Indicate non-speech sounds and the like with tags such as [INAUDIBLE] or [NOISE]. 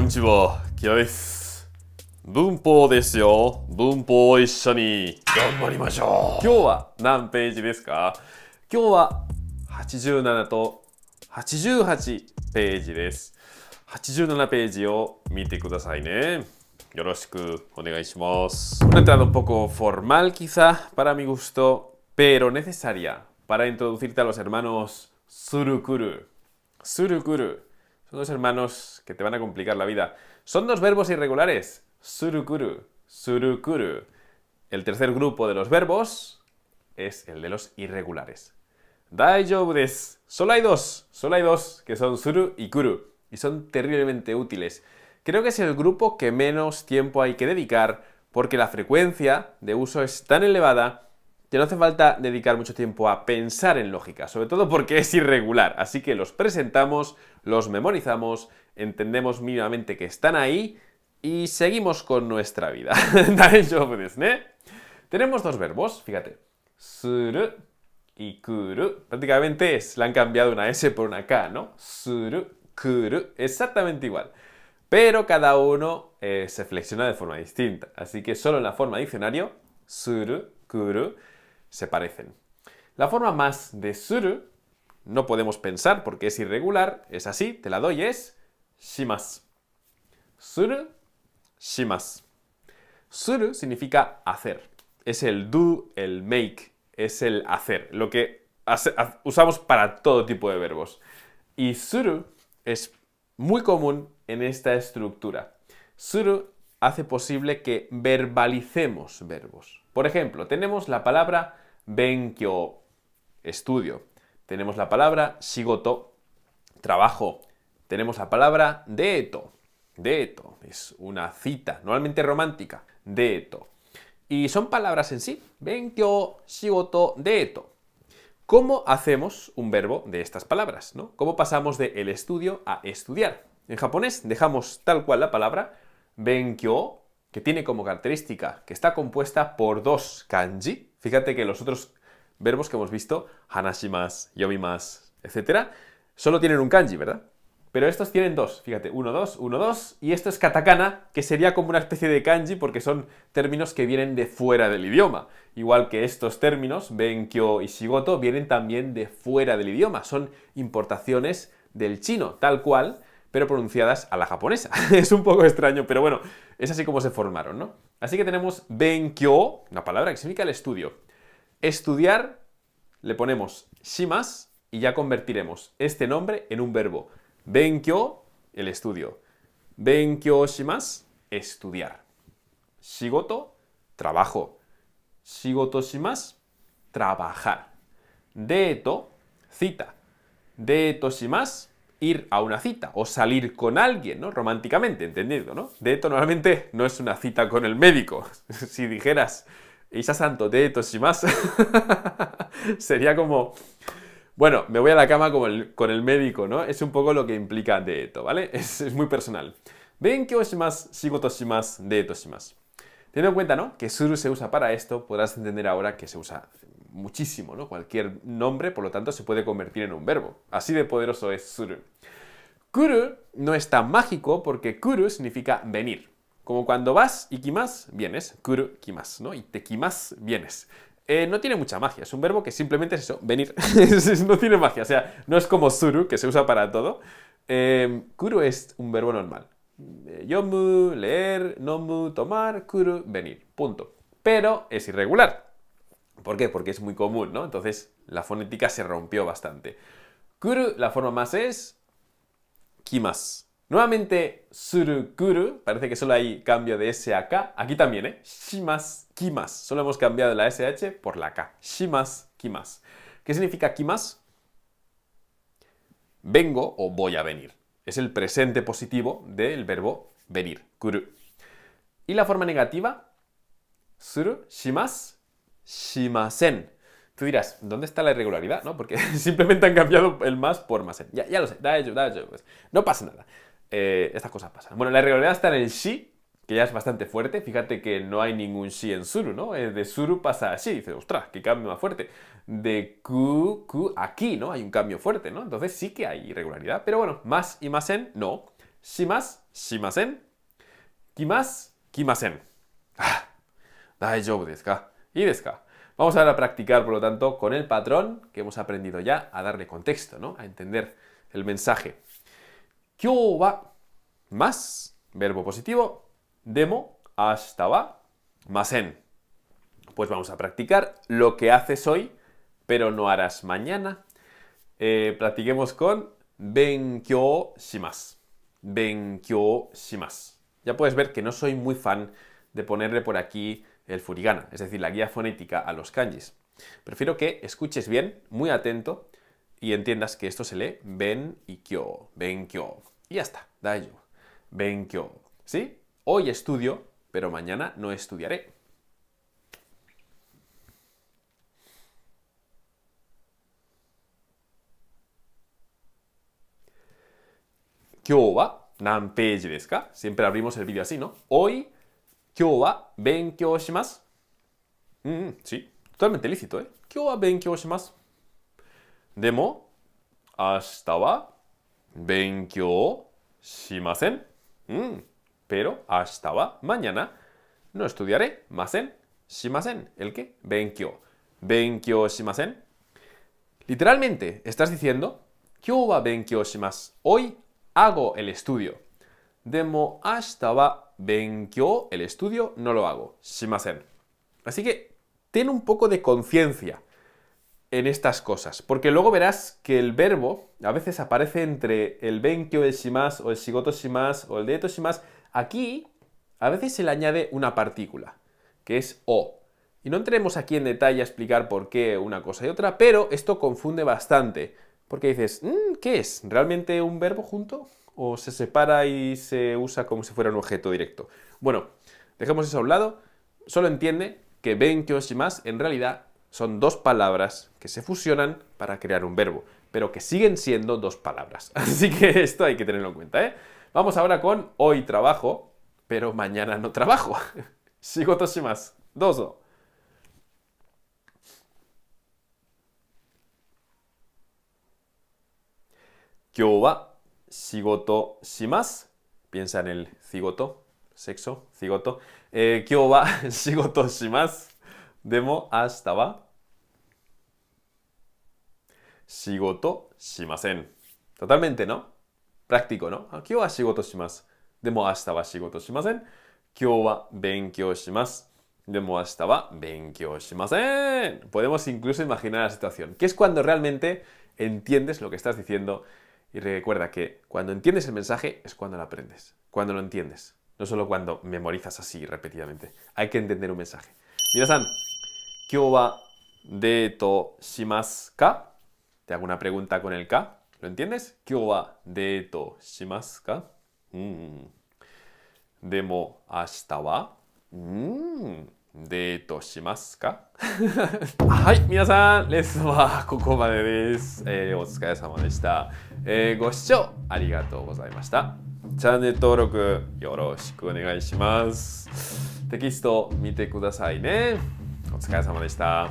こんにちは、キラです。文法ですよ。文法を一緒に頑張りましょう。今日は何ページですか今日は87と88ページです。87ページを見てくださいね。よろしくお願いします。Una entrada un poco formal quizá para mi gusto, pero necesaria para introducirte a los hermanos Surukuru. Surukuru. Son dos hermanos que te van a complicar la vida. Son dos verbos irregulares. Surukuru, surukuru. El tercer grupo de los verbos es el de los irregulares. Daijoubu desu. Solo hay dos, solo hay dos, que son suru y kuru. Y son terriblemente útiles. Creo que es el grupo que menos tiempo hay que dedicar porque la frecuencia de uso es tan elevada ya no hace falta dedicar mucho tiempo a pensar en lógica, sobre todo porque es irregular, así que los presentamos, los memorizamos, entendemos mínimamente que están ahí y seguimos con nuestra vida. [LAUGHS] ¿eh? Tenemos dos verbos, fíjate, suru y kuru. Prácticamente es, le han cambiado una S por una K, ¿no? Suru, kuru, exactamente igual. Pero cada uno eh, se flexiona de forma distinta, así que solo en la forma diccionario, suru, kuru, se parecen. La forma más de suru no podemos pensar porque es irregular, es así, te la doy, es shimas. Suru, shimas. Suru significa hacer. Es el do, el make, es el hacer, lo que usamos para todo tipo de verbos. Y suru es muy común en esta estructura. Suru hace posible que verbalicemos verbos. Por ejemplo, tenemos la palabra benkyo, estudio. Tenemos la palabra shigoto, trabajo. Tenemos la palabra deeto. Deeto es una cita, normalmente romántica. Deeto. Y son palabras en sí. Benkyo, shigoto, deeto. ¿Cómo hacemos un verbo de estas palabras? ¿Cómo pasamos de el estudio a estudiar? En japonés dejamos tal cual la palabra benkyo que tiene como característica que está compuesta por dos kanji. Fíjate que los otros verbos que hemos visto, hanashimas, yomimas, etc., solo tienen un kanji, ¿verdad? Pero estos tienen dos, fíjate, uno, dos, uno, dos, y esto es katakana, que sería como una especie de kanji porque son términos que vienen de fuera del idioma. Igual que estos términos, benkyo y shigoto, vienen también de fuera del idioma, son importaciones del chino, tal cual, pero pronunciadas a la japonesa. [LAUGHS] es un poco extraño, pero bueno, es así como se formaron, ¿no? Así que tenemos Benkyo, una palabra que significa el estudio. Estudiar, le ponemos shimas y ya convertiremos este nombre en un verbo. Benkyo, el estudio. Benkyo shimas, estudiar. Shigoto, trabajo. Shigoto shimas, trabajar. Deto, cita. Deto shimas, ir a una cita o salir con alguien, ¿no? Románticamente, entendido, ¿no? De eto, normalmente no es una cita con el médico. [LAUGHS] si dijeras, Isa Santo, de si más, [LAUGHS] sería como, bueno, me voy a la cama con el, con el, médico, ¿no? Es un poco lo que implica de esto, ¿vale? [LAUGHS] Es, muy personal. Ven que más shigoto de y más. Teniendo en cuenta, ¿no? Que suru se usa para esto, podrás entender ahora que se usa muchísimo, ¿no? Cualquier nombre, por lo tanto, se puede convertir en un verbo. Así de poderoso es suru. Kuru no es tan mágico porque kuru significa venir. Como cuando vas y kimas, vienes. Kuru, kimas, ¿no? Y te kimas, vienes. Eh, no tiene mucha magia, es un verbo que simplemente es eso, venir. [LAUGHS] no tiene magia, o sea, no es como suru, que se usa para todo. Eh, kuru es un verbo normal. Eh, yomu, leer, nomu, tomar, kuru, venir. Punto. Pero es irregular. ¿Por qué? Porque es muy común, ¿no? Entonces la fonética se rompió bastante. Kuru, la forma más es kimas. Nuevamente, suru, kuru. Parece que solo hay cambio de S a K. Aquí también, ¿eh? Shimas, kimas. Solo hemos cambiado la SH por la K. Shimas, kimas. ¿Qué significa kimas? Vengo o voy a venir. Es el presente positivo del verbo venir, kuru. Y la forma negativa, suru, shimas, shimasen. Tú dirás, ¿dónde está la irregularidad? ¿No? Porque [LAUGHS] simplemente han cambiado el más por masen. Ya, ya lo sé, da ello, da ello. Pues. No pasa nada. Eh, estas cosas pasan. Bueno, la irregularidad está en el shi, que ya es bastante fuerte. Fíjate que no hay ningún shi en suru, ¿no? Eh, de suru pasa a shi. Dices, ostras, qué cambio más fuerte. De ku, ku, aquí, ¿no? Hay un cambio fuerte, ¿no? Entonces sí que hay irregularidad. Pero bueno, más y masen, no. Shimas, shimasen. Kimas, kimasen. Ah, da desu ka y desca. Vamos ahora a practicar, por lo tanto, con el patrón que hemos aprendido ya a darle contexto, ¿no? A entender el mensaje. Kyo va más, verbo positivo, demo, hasta va, más en. Pues vamos a practicar lo que haces hoy, pero no harás mañana. Eh, practiquemos con benkyo shimas. Benkyo shimas. Ya puedes ver que no soy muy fan de ponerle por aquí el furigana, es decir, la guía fonética a los kanjis. Prefiero que escuches bien, muy atento, y entiendas que esto se lee ben y kyo, ben kyo. Y ya está, yo. ben kyo. ¿Sí? Hoy estudio, pero mañana no estudiaré. Kyo wa nan desu ka? Siempre abrimos el vídeo así, ¿no? Hoy Kyoa ben kyoshimas. Mm, sí, totalmente lícito, ¿eh? Kyoa ben Demo, hasta va ben pero hasta va mañana no estudiaré masen shimasen. ¿El qué? Ben kyo. Ben en Literalmente, estás diciendo, Kyoa ben kyoshimas. Hoy hago el estudio. Demo hasta va benkyo, el estudio, no lo hago. Shimasen. Así que ten un poco de conciencia en estas cosas, porque luego verás que el verbo a veces aparece entre el benkyo, el shimas, o el shigoto shimas, o el deeto shimas. Aquí a veces se le añade una partícula, que es o. Y no entremos aquí en detalle a explicar por qué una cosa y otra, pero esto confunde bastante, porque dices, mm, ¿qué es? ¿Realmente un verbo junto? o se separa y se usa como si fuera un objeto directo. Bueno, dejemos eso a un lado. Solo entiende que y más en realidad son dos palabras que se fusionan para crear un verbo, pero que siguen siendo dos palabras. [LAUGHS] Así que esto hay que tenerlo en cuenta, ¿eh? Vamos ahora con hoy trabajo, pero mañana no trabajo. Shigoto shimasu. Dozo sigoto más. Piensa en el cigoto, sexo, cigoto. Eh, va? wa [LAUGHS] sin más. Demo hasta va. Shigoto shimasen. Totalmente, ¿no? Práctico, ¿no? Ah, va wa sin más. Demo hasta va shigoto shimasen. Kyo wa benkyo más Demo hasta va benkyo shimasen. Podemos incluso imaginar la situación, que es cuando realmente entiendes lo que estás diciendo y recuerda que cuando entiendes el mensaje es cuando lo aprendes, cuando lo entiendes, no solo cuando memorizas así repetidamente. Hay que entender un mensaje. Mira-san, ¿kyo wa to shimasu ka? Te hago una pregunta con el ka. ¿Lo entiendes? ¿Kyo mm. wa to shimasu ka? Demo hasta va. Mmm... デートしますか [LAUGHS] はい、皆さん、レッスンはここまでです。えー、お疲れ様でした、えー、ご視聴ありがとうございました。チャンネル登録よろしくお願いします。テキスト見てくださいね。お疲れ様でした。